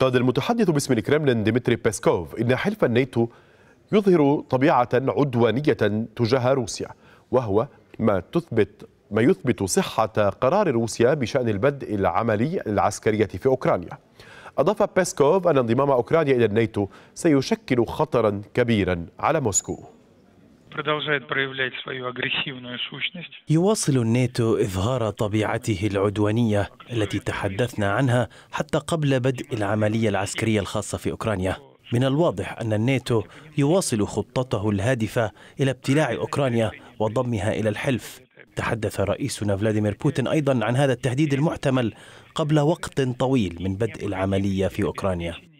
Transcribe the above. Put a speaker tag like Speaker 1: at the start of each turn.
Speaker 1: قال المتحدث باسم الكرملين ديمتري بيسكوف إن حلف الناتو يظهر طبيعة عدوانية تجاه روسيا وهو ما تثبت ما يثبت صحة قرار روسيا بشأن البدء العملي العسكرية في أوكرانيا أضاف بيسكوف أن انضمام أوكرانيا إلى الناتو سيشكل خطرا كبيرا على موسكو
Speaker 2: продолжает проявлять свою агрессивную сущность.
Speaker 1: يواصل الناتو
Speaker 3: إظهار طبيعته العدوانية التي تحدثنا عنها حتى قبل بدء العملية العسكرية الخاصة في أوكرانيا. من الواضح أن الناتو يواصل خطته الهادفة إلى ابتلاع أوكرانيا وضمها إلى الحلف تحدث رئيسنا فلاديمير
Speaker 4: بوتين أيضا عن هذا التهديد المحتمل قبل وقت طويل من بدء العملية في أوكرانيا